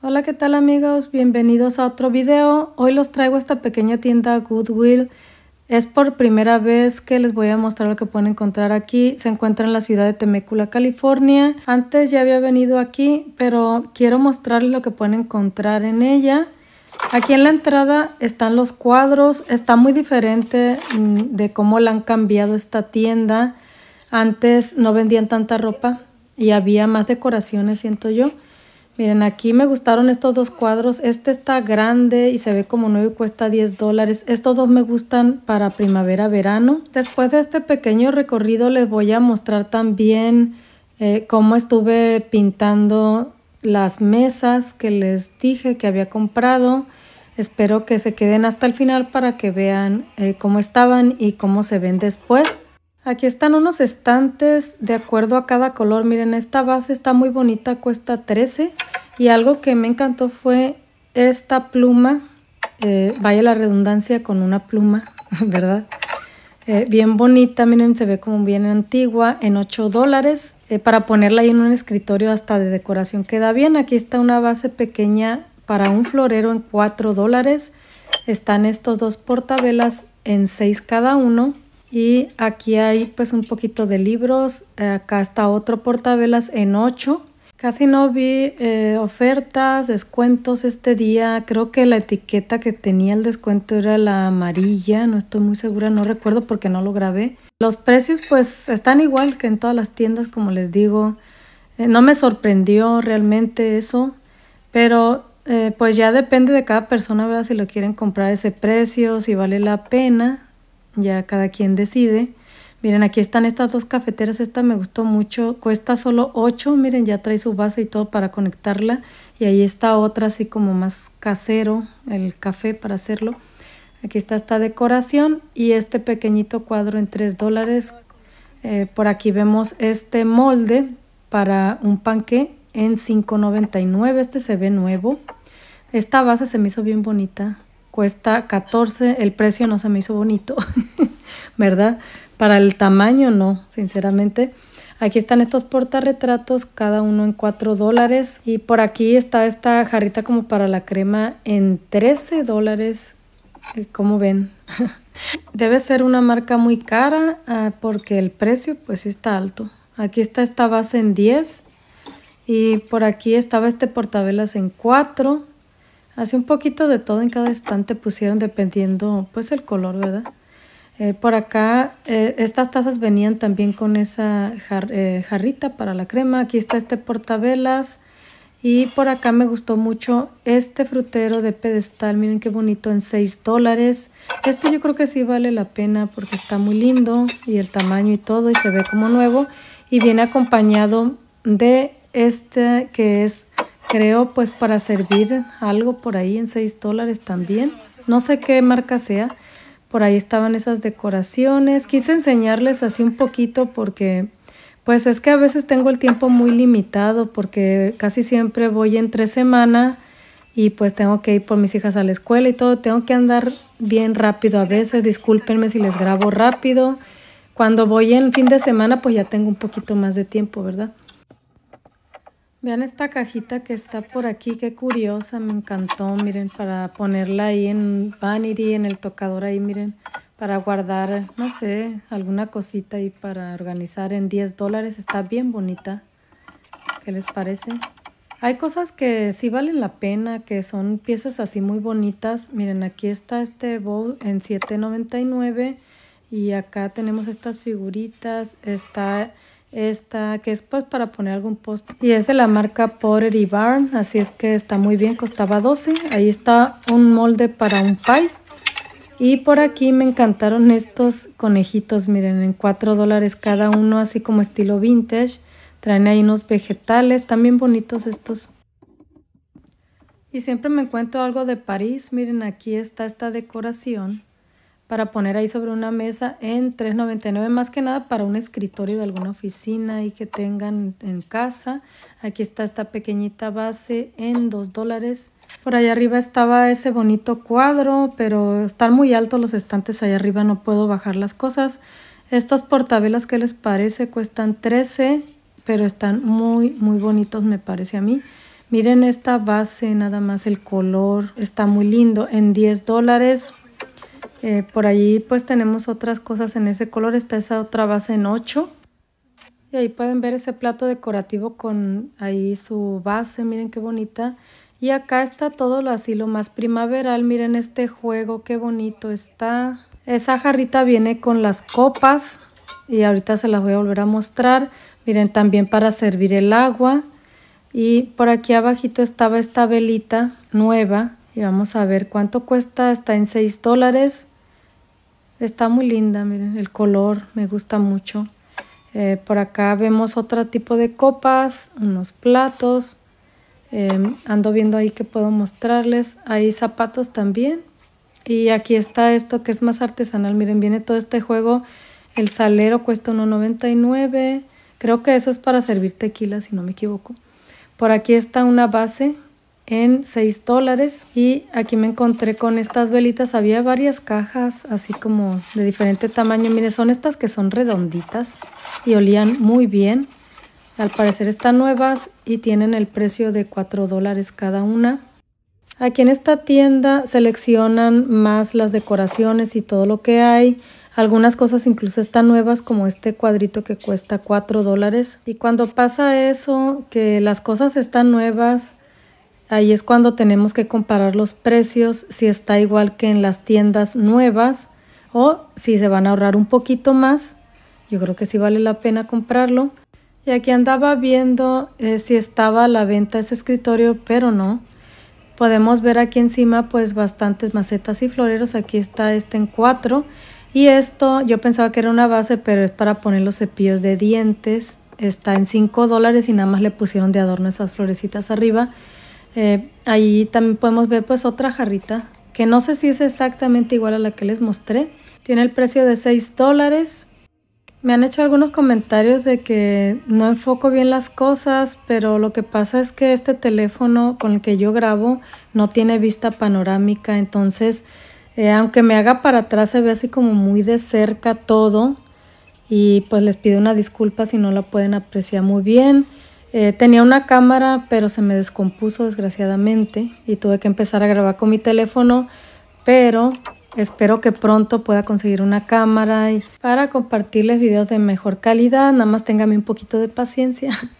Hola, ¿qué tal amigos? Bienvenidos a otro video. Hoy los traigo esta pequeña tienda Goodwill. Es por primera vez que les voy a mostrar lo que pueden encontrar aquí. Se encuentra en la ciudad de Temecula, California. Antes ya había venido aquí, pero quiero mostrarles lo que pueden encontrar en ella. Aquí en la entrada están los cuadros. Está muy diferente mm, de cómo la han cambiado esta tienda. Antes no vendían tanta ropa y había más decoraciones, siento yo. Miren, aquí me gustaron estos dos cuadros. Este está grande y se ve como nuevo y cuesta 10 dólares. Estos dos me gustan para primavera-verano. Después de este pequeño recorrido les voy a mostrar también eh, cómo estuve pintando las mesas que les dije que había comprado. Espero que se queden hasta el final para que vean eh, cómo estaban y cómo se ven después. Aquí están unos estantes de acuerdo a cada color. Miren, esta base está muy bonita, cuesta 13. Y algo que me encantó fue esta pluma, eh, vaya la redundancia con una pluma, ¿verdad? Eh, bien bonita, miren, se ve como bien antigua, en 8 dólares. Eh, para ponerla ahí en un escritorio hasta de decoración queda bien. Aquí está una base pequeña para un florero en 4 dólares. Están estos dos portavelas en 6 cada uno. Y aquí hay pues un poquito de libros. Acá está otro portavelas en 8. Casi no vi eh, ofertas, descuentos este día. Creo que la etiqueta que tenía el descuento era la amarilla. No estoy muy segura, no recuerdo porque no lo grabé. Los precios pues están igual que en todas las tiendas, como les digo. Eh, no me sorprendió realmente eso. Pero eh, pues ya depende de cada persona, ¿verdad? Si lo quieren comprar ese precio, si vale la pena ya cada quien decide. Miren, aquí están estas dos cafeteras, esta me gustó mucho, cuesta solo 8, miren, ya trae su base y todo para conectarla. Y ahí está otra así como más casero, el café para hacerlo. Aquí está esta decoración y este pequeñito cuadro en 3 dólares. Eh, por aquí vemos este molde para un panque en 5.99, este se ve nuevo. Esta base se me hizo bien bonita, cuesta 14, el precio no se me hizo bonito. ¿verdad? Para el tamaño no, sinceramente. Aquí están estos portarretratos, cada uno en 4 dólares. Y por aquí está esta jarrita como para la crema en 13 dólares. Eh, como ven, debe ser una marca muy cara ah, porque el precio pues está alto. Aquí está esta base en 10 y por aquí estaba este portavelas en 4. Hace un poquito de todo en cada estante pusieron dependiendo pues el color, ¿verdad? Eh, por acá, eh, estas tazas venían también con esa eh, jarrita para la crema. Aquí está este portavelas. Y por acá me gustó mucho este frutero de pedestal. Miren qué bonito, en 6 dólares. Este yo creo que sí vale la pena porque está muy lindo. Y el tamaño y todo, y se ve como nuevo. Y viene acompañado de este que es creo pues para servir algo por ahí en 6 dólares también. No sé qué marca sea, por ahí estaban esas decoraciones. Quise enseñarles así un poquito porque pues es que a veces tengo el tiempo muy limitado porque casi siempre voy entre semana y pues tengo que ir por mis hijas a la escuela y todo. Tengo que andar bien rápido a veces. Discúlpenme si les grabo rápido. Cuando voy en fin de semana pues ya tengo un poquito más de tiempo, ¿verdad? Vean esta cajita que está por aquí, qué curiosa, me encantó, miren, para ponerla ahí en Vanity, en el tocador ahí, miren, para guardar, no sé, alguna cosita ahí para organizar en 10 dólares, está bien bonita, ¿qué les parece? Hay cosas que sí valen la pena, que son piezas así muy bonitas, miren, aquí está este bowl en $7.99 y acá tenemos estas figuritas, está esta que es pues para poner algún post y es de la marca Pottery Barn así es que está muy bien costaba 12 ahí está un molde para un pie y por aquí me encantaron estos conejitos miren en 4 dólares cada uno así como estilo vintage traen ahí unos vegetales también bonitos estos y siempre me encuentro algo de París miren aquí está esta decoración para poner ahí sobre una mesa en 3.99, más que nada para un escritorio de alguna oficina y que tengan en casa. Aquí está esta pequeñita base en 2 dólares. Por allá arriba estaba ese bonito cuadro, pero están muy altos los estantes allá arriba, no puedo bajar las cosas. Estos portabelas que les parece cuestan 13, pero están muy, muy bonitos me parece a mí. Miren esta base, nada más el color, está muy lindo, en 10 dólares eh, por allí pues tenemos otras cosas en ese color. Está esa otra base en 8. Y ahí pueden ver ese plato decorativo con ahí su base. Miren qué bonita. Y acá está todo lo así, lo más primaveral. Miren este juego, qué bonito está. Esa jarrita viene con las copas. Y ahorita se las voy a volver a mostrar. Miren, también para servir el agua. Y por aquí abajito estaba esta velita nueva y vamos a ver cuánto cuesta. Está en 6 dólares. Está muy linda, miren, el color me gusta mucho. Eh, por acá vemos otro tipo de copas, unos platos. Em, ando viendo ahí que puedo mostrarles. Hay zapatos también. Y aquí está esto que es más artesanal. Miren, viene todo este juego. El salero cuesta 1.99. Creo que eso es para servir tequila, si no me equivoco. Por aquí está una base en 6 dólares y aquí me encontré con estas velitas había varias cajas así como de diferente tamaño miren son estas que son redonditas y olían muy bien al parecer están nuevas y tienen el precio de 4 dólares cada una aquí en esta tienda seleccionan más las decoraciones y todo lo que hay algunas cosas incluso están nuevas como este cuadrito que cuesta 4 dólares. Y cuando pasa eso, que las cosas están nuevas, Ahí es cuando tenemos que comparar los precios, si está igual que en las tiendas nuevas o si se van a ahorrar un poquito más. Yo creo que sí vale la pena comprarlo. Y aquí andaba viendo eh, si estaba a la venta ese escritorio, pero no. Podemos ver aquí encima pues bastantes macetas y floreros. Aquí está este en cuatro. Y esto yo pensaba que era una base, pero es para poner los cepillos de dientes. Está en 5 dólares y nada más le pusieron de adorno esas florecitas arriba. Eh, ahí también podemos ver pues otra jarrita, que no sé si es exactamente igual a la que les mostré. Tiene el precio de 6 dólares. Me han hecho algunos comentarios de que no enfoco bien las cosas, pero lo que pasa es que este teléfono con el que yo grabo no tiene vista panorámica, entonces eh, aunque me haga para atrás se ve así como muy de cerca todo y pues les pido una disculpa si no la pueden apreciar muy bien. Eh, tenía una cámara, pero se me descompuso desgraciadamente y tuve que empezar a grabar con mi teléfono, pero espero que pronto pueda conseguir una cámara y para compartirles videos de mejor calidad, nada más téngame un poquito de paciencia.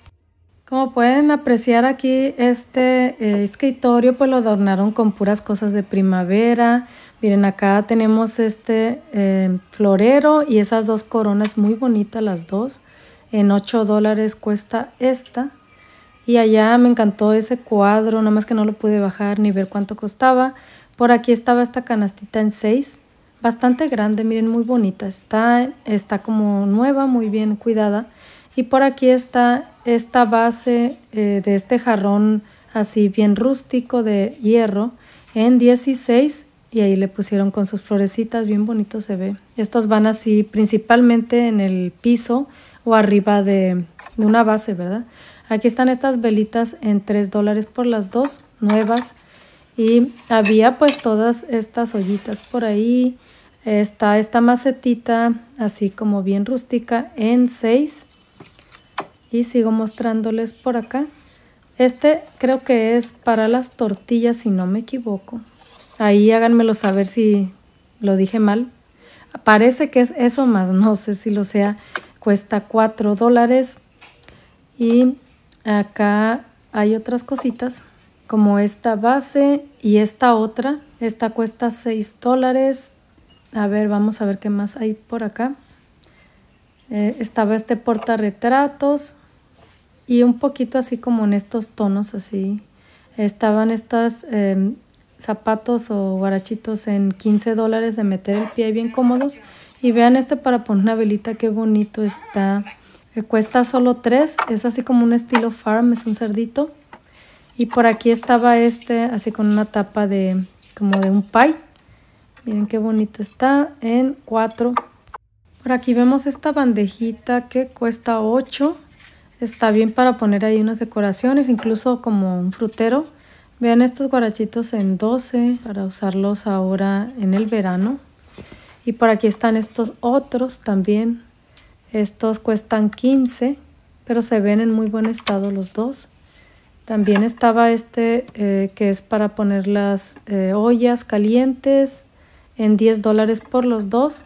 Como pueden apreciar aquí, este eh, escritorio pues lo adornaron con puras cosas de primavera. Miren, acá tenemos este eh, florero y esas dos coronas muy bonitas las dos. En 8 dólares cuesta esta. Y allá me encantó ese cuadro, nada más que no lo pude bajar ni ver cuánto costaba. Por aquí estaba esta canastita en 6, bastante grande, miren, muy bonita. Está, está como nueva, muy bien cuidada. Y por aquí está esta base eh, de este jarrón así bien rústico de hierro en 16 y ahí le pusieron con sus florecitas, bien bonito se ve. Estos van así principalmente en el piso arriba de, una base, ¿verdad? Aquí están estas velitas en 3 dólares por las dos nuevas. Y había pues todas estas ollitas por ahí. Está esta macetita así como bien rústica en 6. Y sigo mostrándoles por acá. Este creo que es para las tortillas si no me equivoco. Ahí háganmelo saber si lo dije mal. Parece que es eso más, no sé si lo sea cuesta 4 dólares y acá hay otras cositas como esta base y esta otra esta cuesta 6 dólares a ver vamos a ver qué más hay por acá eh, estaba este retratos y un poquito así como en estos tonos así estaban estas em, zapatos o guarachitos en 15 dólares de meter el pie bien cómodos y vean este para poner una velita, qué bonito está. Eh, cuesta solo tres, es así como un estilo farm, es un cerdito. Y por aquí estaba este, así con una tapa de como de un pie. Miren qué bonito está, en 4. Por aquí vemos esta bandejita que cuesta 8. Está bien para poner ahí unas decoraciones, incluso como un frutero. Vean estos guarachitos en 12 para usarlos ahora en el verano. Y por aquí están estos otros también. Estos cuestan 15, pero se ven en muy buen estado los dos. También estaba este eh, que es para poner las eh, ollas calientes en 10 dólares por los dos.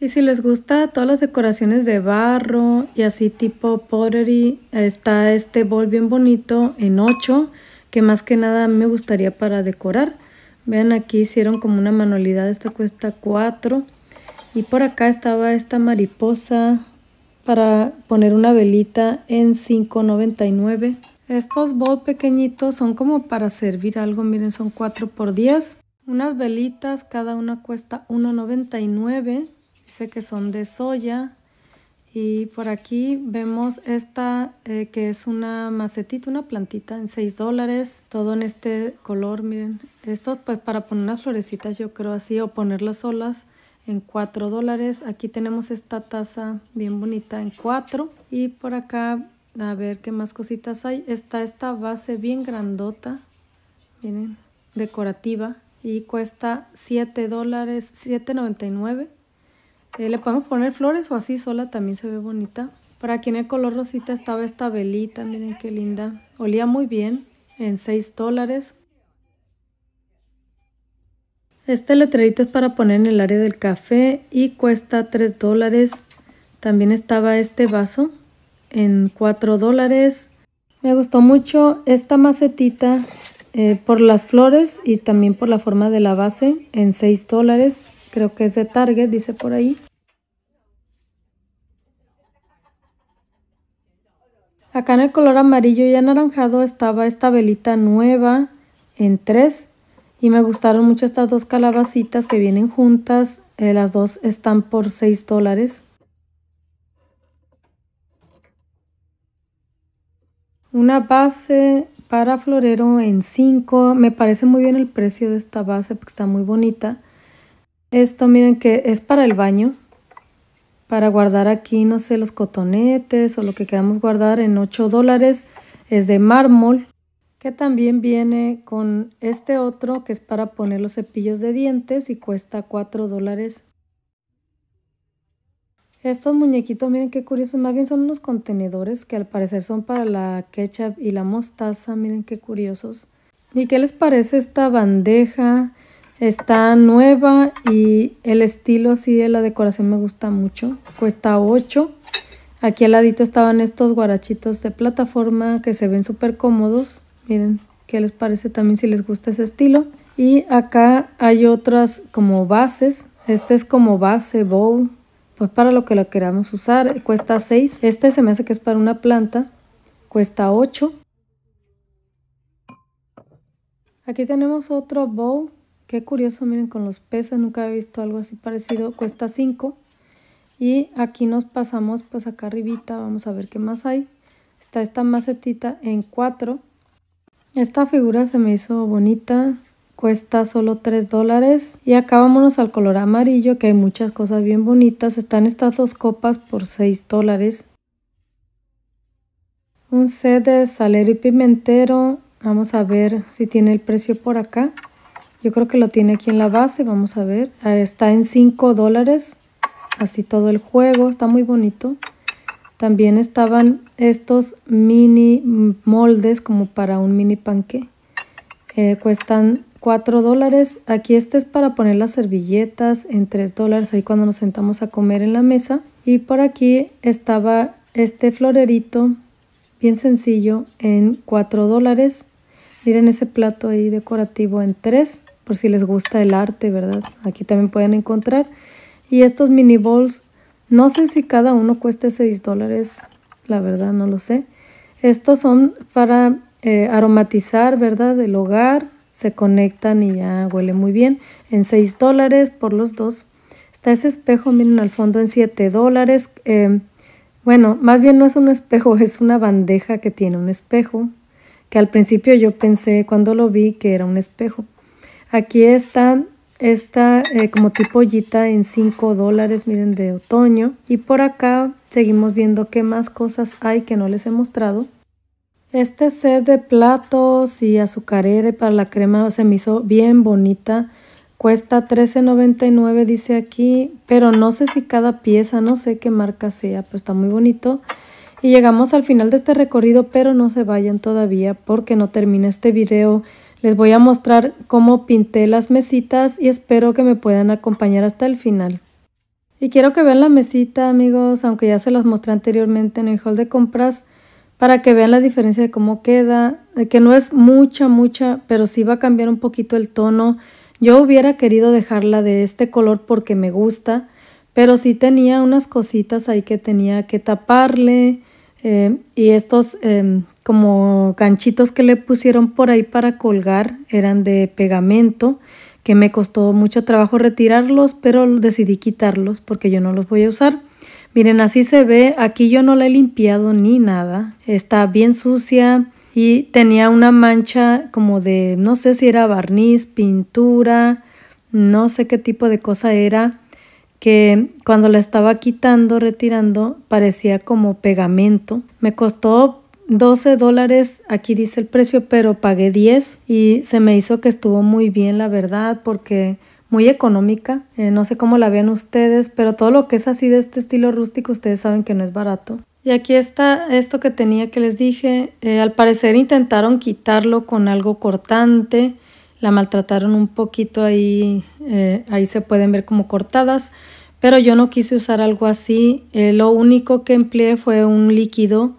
Y si les gusta todas las decoraciones de barro y así tipo pottery, está este bol bien bonito en 8 que más que nada me gustaría para decorar. Vean aquí hicieron como una manualidad, esta cuesta 4. Y por acá estaba esta mariposa para poner una velita en 5.99. Estos bols pequeñitos son como para servir algo, miren son 4 por 10. Unas velitas, cada una cuesta 1.99. Dice que son de soya. Y por aquí vemos esta eh, que es una macetita, una plantita en 6 dólares, todo en este color, miren. Esto pues para poner unas florecitas yo creo así o ponerlas solas en 4 dólares. Aquí tenemos esta taza bien bonita en 4 y por acá a ver qué más cositas hay. Está esta base bien grandota, miren, decorativa y cuesta 7 dólares, 7.99 eh, le podemos poner flores o así sola también se ve bonita. Para aquí en el color rosita estaba esta velita, miren qué linda. Olía muy bien, en 6 dólares. Este letrerito es para poner en el área del café y cuesta 3 dólares. También estaba este vaso en 4 dólares. Me gustó mucho esta macetita eh, por las flores y también por la forma de la base en 6 dólares. Creo que es de Target, dice por ahí. Acá en el color amarillo y anaranjado estaba esta velita nueva en 3. Y me gustaron mucho estas dos calabacitas que vienen juntas. Eh, las dos están por 6 dólares. Una base para florero en 5. Me parece muy bien el precio de esta base porque está muy bonita. Esto miren que es para el baño, para guardar aquí, no sé, los cotonetes o lo que queramos guardar en 8 dólares. Es de mármol, que también viene con este otro que es para poner los cepillos de dientes y cuesta 4 dólares. Estos muñequitos, miren qué curiosos. más bien son unos contenedores que al parecer son para la ketchup y la mostaza, miren qué curiosos. ¿Y qué les parece esta bandeja? Está nueva y el estilo así de la decoración me gusta mucho. Cuesta 8. Aquí al ladito estaban estos guarachitos de plataforma que se ven súper cómodos. Miren, ¿qué les parece también si les gusta ese estilo? Y acá hay otras como bases. Este es como base, bowl, pues para lo que lo queramos usar. Cuesta 6. Este se me hace que es para una planta. Cuesta 8. Aquí tenemos otro bowl Qué curioso, miren, con los peces nunca había visto algo así parecido. Cuesta 5. Y aquí nos pasamos pues acá arribita, vamos a ver qué más hay. Está esta macetita en 4. Esta figura se me hizo bonita, cuesta solo 3 dólares. Y acá vámonos al color amarillo, que hay muchas cosas bien bonitas. Están estas dos copas por 6 dólares. Un set de salero y pimentero. Vamos a ver si tiene el precio por acá. Yo creo que lo tiene aquí en la base, vamos a ver. Ah, está en 5 dólares, así todo el juego, está muy bonito. También estaban estos mini moldes como para un mini panque. Eh, cuestan 4 dólares. Aquí este es para poner las servilletas en 3 dólares, ahí cuando nos sentamos a comer en la mesa. Y por aquí estaba este florerito, bien sencillo, en 4 dólares. Miren ese plato ahí decorativo en 3 por si les gusta el arte, ¿verdad? Aquí también pueden encontrar. Y estos mini bowls, no sé si cada uno cuesta 6 dólares, la verdad no lo sé. Estos son para eh, aromatizar, ¿verdad? El hogar, se conectan y ya huele muy bien. En 6 dólares por los dos. Está ese espejo, miren al fondo, en 7 dólares. Eh, bueno, más bien no es un espejo, es una bandeja que tiene un espejo. Que al principio yo pensé, cuando lo vi, que era un espejo, Aquí está esta eh, como tipo ollita en 5 dólares, miren, de otoño. Y por acá seguimos viendo qué más cosas hay que no les he mostrado. Este set de platos y azucarere para la crema se me hizo bien bonita. Cuesta $13.99 dice aquí, pero no sé si cada pieza, no sé qué marca sea, pero está muy bonito. Y llegamos al final de este recorrido, pero no se vayan todavía porque no termina este video. Les voy a mostrar cómo pinté las mesitas y espero que me puedan acompañar hasta el final. Y quiero que vean la mesita, amigos, aunque ya se las mostré anteriormente en el hall de compras, para que vean la diferencia de cómo queda, que no es mucha, mucha, pero sí va a cambiar un poquito el tono. Yo hubiera querido dejarla de este color porque me gusta, pero sí tenía unas cositas ahí que tenía que taparle eh, y estos em, como ganchitos que le pusieron por ahí para colgar, eran de pegamento, que me costó mucho trabajo retirarlos, pero decidí quitarlos porque yo no los voy a usar. Miren, así se ve, aquí yo no la he limpiado ni nada, está bien sucia y tenía una mancha como de, no sé si era barniz, pintura, no sé qué tipo de cosa era, que cuando la estaba quitando, retirando, parecía como pegamento. Me costó 12 dólares, aquí dice el precio, pero pagué 10 y se me hizo que estuvo muy bien, la verdad, porque muy económica. Eh, no sé cómo la vean ustedes, pero todo lo que es así de este estilo rústico, ustedes saben que no es barato. Y aquí está esto que tenía que les dije. Eh, al parecer intentaron quitarlo con algo cortante. La maltrataron un poquito ahí. Eh, ahí se pueden ver como cortadas. Pero yo no quise usar algo así. lo único que empleé fue un líquido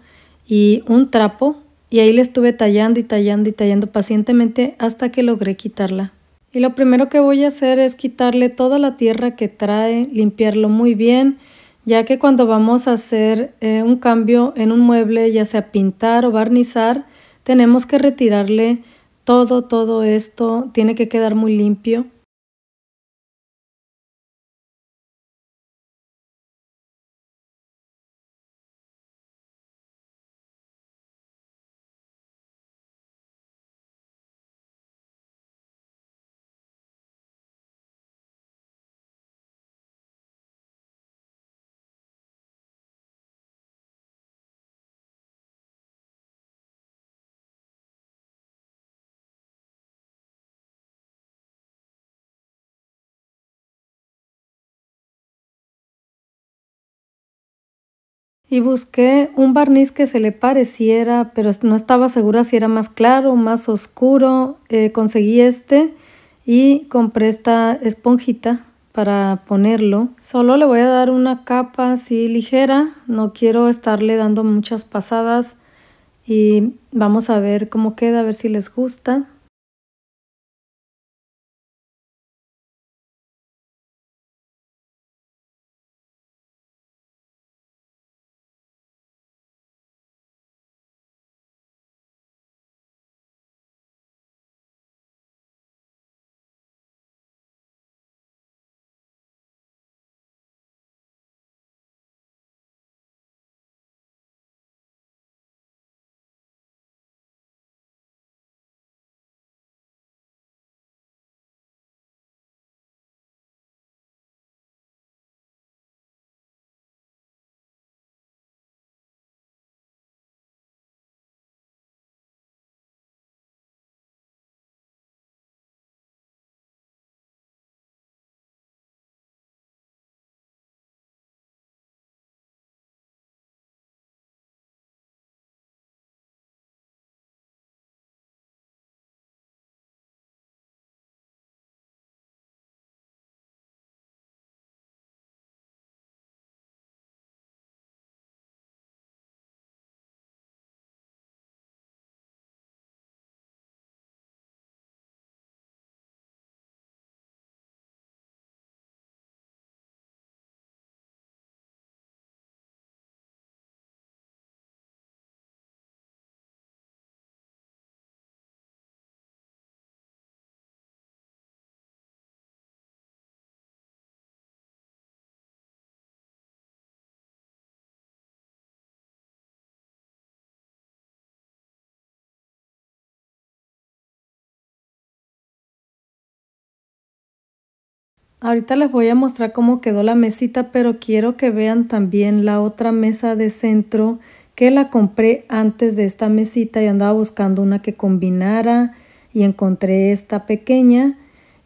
y un trapo y ahí le estuve tallando y tallando y tallando pacientemente hasta que logré quitarla. Y lo primero que voy a hacer es quitarle toda la tierra que trae, limpiarlo muy bien, ya que cuando vamos a hacer eh, un cambio en un mueble, ya sea pintar o barnizar, tenemos que retirarle todo, todo esto, tiene que quedar muy limpio. y busqué un barniz que se le pareciera, pero no estaba segura si era más claro, más oscuro. Eh, conseguí este y compré esta esponjita para ponerlo. Solo le voy a dar una capa así ligera, no quiero estarle dando muchas pasadas y vamos a ver cómo queda, a ver si les gusta. Ahorita les voy a mostrar cómo quedó la mesita, pero quiero que vean también la otra mesa de centro que la compré antes de esta mesita y andaba buscando una que combinara y encontré esta pequeña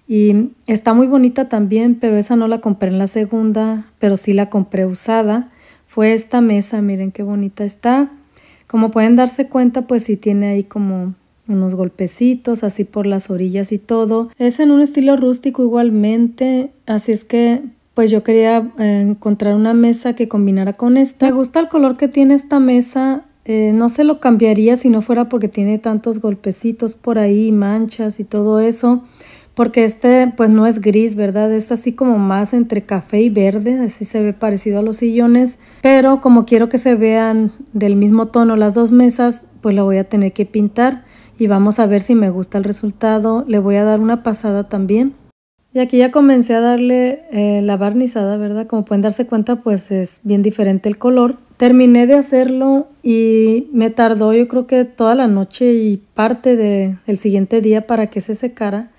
y está muy bonita también, pero esa no la compré en la segunda, pero sí la compré usada. Fue esta mesa, miren qué bonita está. Como pueden darse cuenta, pues sí tiene ahí como unos golpecitos así por las orillas y todo. Es en un estilo rústico igualmente, así es que pues yo quería eh, encontrar una mesa que combinara con esta. Me gusta el color que tiene esta mesa, eh, no se lo cambiaría si no fuera porque tiene tantos golpecitos por ahí, manchas y todo eso. Porque este pues no es gris, ¿verdad? Es así como más entre café y verde, así se ve parecido a los sillones. Pero como quiero que se vean del mismo tono las dos mesas, pues la voy a tener que pintar y vamos a ver si me gusta el resultado. Le voy a dar una pasada también. Y aquí ya comencé a darle eh, la barnizada, ¿verdad? Como pueden darse cuenta, pues es bien diferente el color. Terminé de hacerlo y me tardó yo creo que toda la noche y parte del siguiente día para que se secara.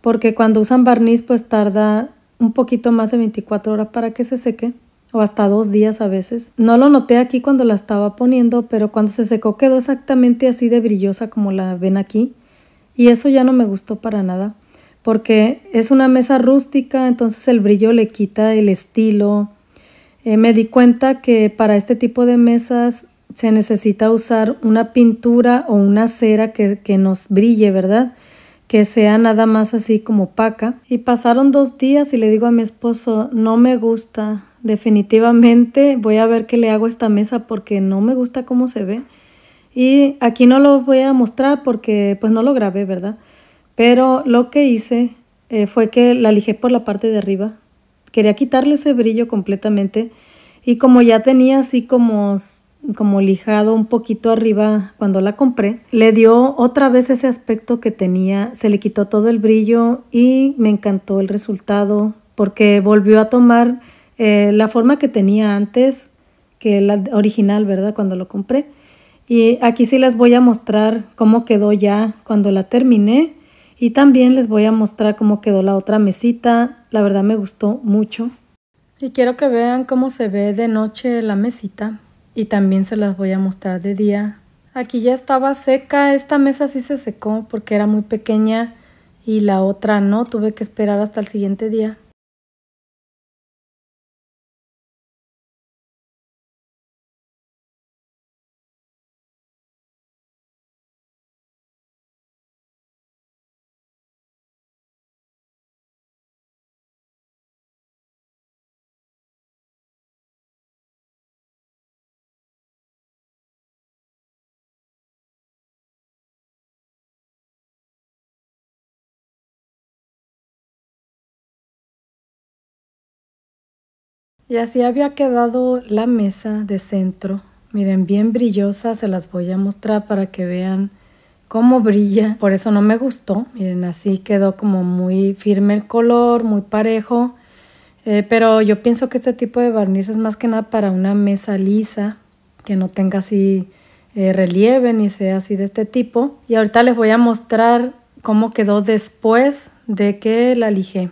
Porque cuando usan barniz pues tarda un poquito más de 24 horas para que se seque o hasta dos días a veces. No lo noté aquí cuando la estaba poniendo, pero cuando se secó quedó exactamente así de brillosa como la ven aquí. Y eso ya no me gustó para nada, porque es una mesa rústica, entonces el brillo le quita el estilo. Eh, me di cuenta que para este tipo de mesas se necesita usar una pintura o una cera que, nos brille, ¿verdad? que sea nada más así como opaca. Y pasaron dos días y le digo a mi esposo, no me gusta, definitivamente voy a ver qué le hago a esta mesa porque no me gusta cómo se ve. Y aquí no lo voy a mostrar porque pues no lo grabé, ¿verdad? Pero lo que hice eh, fue que la lijé por la parte de arriba. Quería quitarle ese brillo completamente. Y como ya tenía así como, como lijado un poquito arriba cuando la compré, le dio otra vez ese aspecto que tenía. Se le quitó todo el brillo y me encantó el resultado porque volvió a tomar eh, la forma que tenía antes, que la original, ¿verdad? Cuando lo compré. Y aquí sí las voy a mostrar cómo quedó ya cuando la terminé. Y también les voy a mostrar cómo quedó la otra mesita. La verdad me gustó mucho. Y quiero que vean cómo se ve de noche la mesita. Y también se las voy a mostrar de día. Aquí ya estaba seca. Esta mesa sí se secó porque era muy pequeña. Y la otra no. Tuve que esperar hasta el siguiente día. Y así había quedado la mesa de centro. Miren, bien brillosa, se las voy a mostrar para que vean cómo brilla. Por eso no me gustó. Miren, así quedó como muy firme el color, muy parejo. Eh, pero yo pienso que este tipo de barniz es más que nada para una mesa lisa, que no tenga así eh, relieve ni sea así de este tipo. Y ahorita les voy a mostrar cómo quedó después de que la lijé.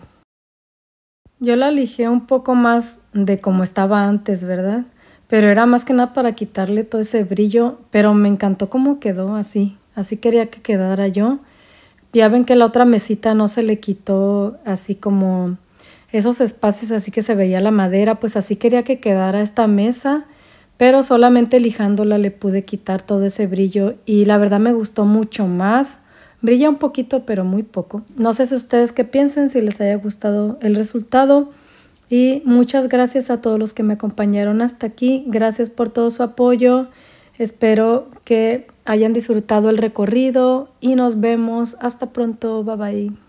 Yo la lijé un poco más de como estaba antes, ¿verdad? Pero era más que nada para quitarle todo ese brillo, pero me encantó cómo quedó así. Así quería que quedara yo. Ya ven que la otra mesita no se le quitó así como esos espacios así que se veía la madera, pues así quería que quedara esta mesa, pero solamente lijándola le pude quitar todo ese brillo y la verdad me gustó mucho más. Brilla un poquito, pero muy poco. No sé si ustedes qué piensen, si les haya gustado el resultado. Y muchas gracias a todos los que me acompañaron hasta aquí. Gracias por todo su apoyo. Espero que hayan disfrutado el recorrido y nos vemos. Hasta pronto. Bye bye.